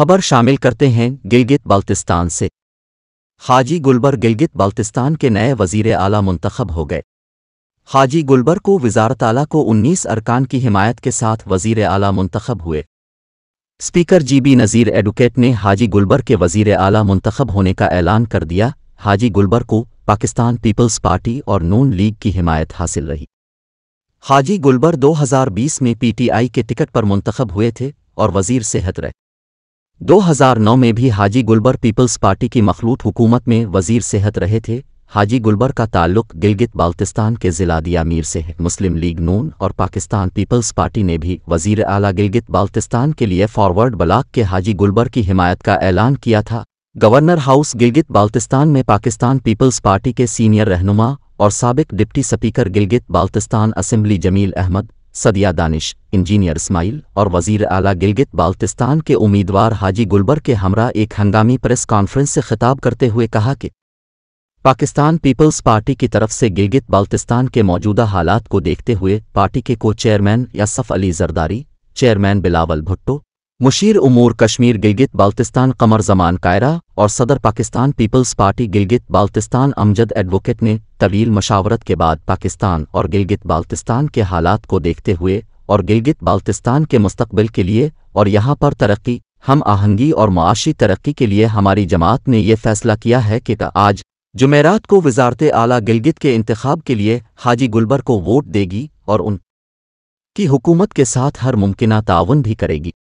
खबर शामिल करते हैं गिलगित बाल्तिस्तान से हाजी गुलबर गिलगित बाल्तिस्तान के नए वजीर आला मुंतखब हो गए हाजी गुलबर को वजारत आला को 19 अरकान की हिमायत के साथ वजीर आला मुंतखब हुए speaker G B Nazir advocate ने हाजी गुलबर के वजीर आला मुंतखब होने का ऐलान कर दिया हाजी गुलबर को पाकिस्तान पीपल्स पार्टी और नून लीग की हिमायत हासिल रही हाजी गुलबर 2020 में पीटीआई के टिकट पर मुंतखब हुए थे और वजीर सेहत रहे 2009 में भी हाजी गुलबर पीपल्स पार्टी की मखलूत हुकूमत में वजीर सेहत रहे थे हाजी गुलबर का ताल्लुक गिलगित बाल्तिस्तान के जिलादिया मीर से है मुस्लिम लीग नून और पाकिस्तान पीपल्स पार्टी ने भी वजीर आला गिलगित बाल्तिस्तान के लिए फॉरवर्ड ब्लाक के हाजी गुलबर की हिमायत का ऐलान किया था गवर्नर हाउस गिलगित बाल्तिस्तान में पाकिस्तान पीपल्स पार्टी के सीनियर रहनुमा और सबक deputy speaker Gilgit Baltistan assembly Jamil Ahmed Sadia Danish engineer Ismail और वजीर आला गिलगित बाल्तिस्तान के उम्मीदवार हाजी गुलबर के हमरा एक हंगामी प्रेस कॉन्फ्रेंस से खिताब करते हुए कहा कि पाकिस्तान पीपल्स पार्टी की तरफ से गिलगित बाल्तिस्तान के मौजूदा हालात को देखते हुए पार्टी के को चेयरमैन यासफ अली जरदारी चेयरमैन बिलावल भुट्टो मुशीर उमूर कश्मीर गिलगित बाल्तिस्तान कमर जमान कायरा और सदर Pakistan People's Party Gilgit Baltistan Amjad advocate ने तवील मशावरत के बाद पाकिस्तान और गिलगित बाल्तिस्तान के हालात को देखते हुए और गिलगित बाल्तिस्तान के मुस्तबिल के लिए और यहाँ पर तरक्की हम आहंगी और माशी तरक्की के लिए हमारी जमात ने यह फैसला किया है कि आज जुमेरात को वजारत आला गिलगित के इंतखब के लिए हाजी गुलबर को वोट देगी और उन की हुकूमत के साथ हर मुमकिन ताउन भी करेगी